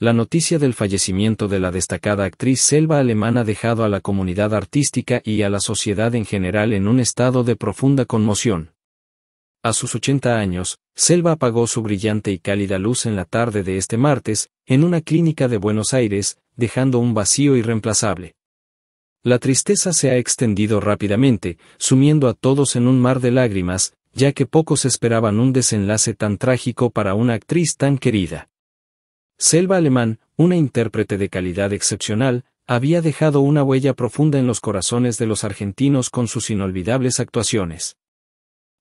La noticia del fallecimiento de la destacada actriz Selva Alemán ha dejado a la comunidad artística y a la sociedad en general en un estado de profunda conmoción. A sus 80 años, Selva apagó su brillante y cálida luz en la tarde de este martes, en una clínica de Buenos Aires, dejando un vacío irreemplazable. La tristeza se ha extendido rápidamente, sumiendo a todos en un mar de lágrimas, ya que pocos esperaban un desenlace tan trágico para una actriz tan querida. Selva Alemán, una intérprete de calidad excepcional, había dejado una huella profunda en los corazones de los argentinos con sus inolvidables actuaciones.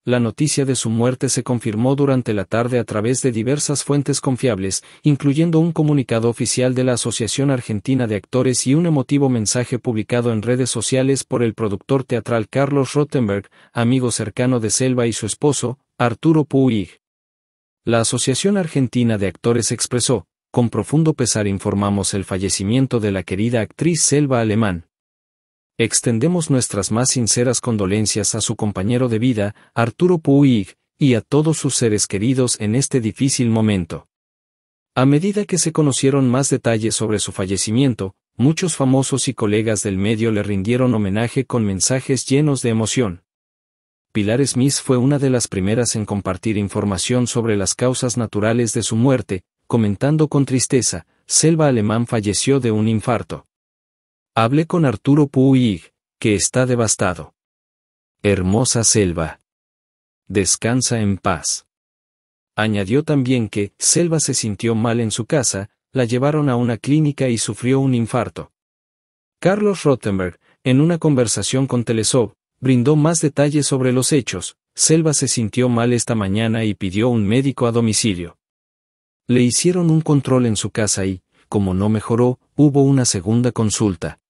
La noticia de su muerte se confirmó durante la tarde a través de diversas fuentes confiables, incluyendo un comunicado oficial de la Asociación Argentina de Actores y un emotivo mensaje publicado en redes sociales por el productor teatral Carlos Rottenberg, amigo cercano de Selva y su esposo, Arturo Puig. La Asociación Argentina de Actores expresó, con profundo pesar informamos el fallecimiento de la querida actriz Selva Alemán. Extendemos nuestras más sinceras condolencias a su compañero de vida, Arturo Puig, y a todos sus seres queridos en este difícil momento. A medida que se conocieron más detalles sobre su fallecimiento, muchos famosos y colegas del medio le rindieron homenaje con mensajes llenos de emoción. Pilar Smith fue una de las primeras en compartir información sobre las causas naturales de su muerte, comentando con tristeza, Selva Alemán falleció de un infarto. Hablé con Arturo Puig, que está devastado. Hermosa Selva. Descansa en paz. Añadió también que, Selva se sintió mal en su casa, la llevaron a una clínica y sufrió un infarto. Carlos Rottenberg, en una conversación con Telesov, brindó más detalles sobre los hechos, Selva se sintió mal esta mañana y pidió un médico a domicilio. Le hicieron un control en su casa y, como no mejoró, hubo una segunda consulta.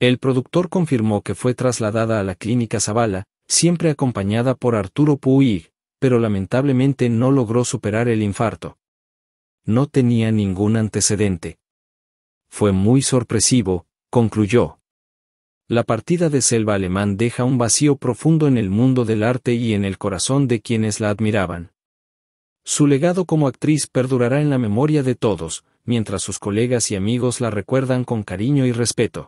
El productor confirmó que fue trasladada a la clínica Zavala, siempre acompañada por Arturo Puig, pero lamentablemente no logró superar el infarto. No tenía ningún antecedente. Fue muy sorpresivo, concluyó. La partida de Selva Alemán deja un vacío profundo en el mundo del arte y en el corazón de quienes la admiraban. Su legado como actriz perdurará en la memoria de todos, mientras sus colegas y amigos la recuerdan con cariño y respeto.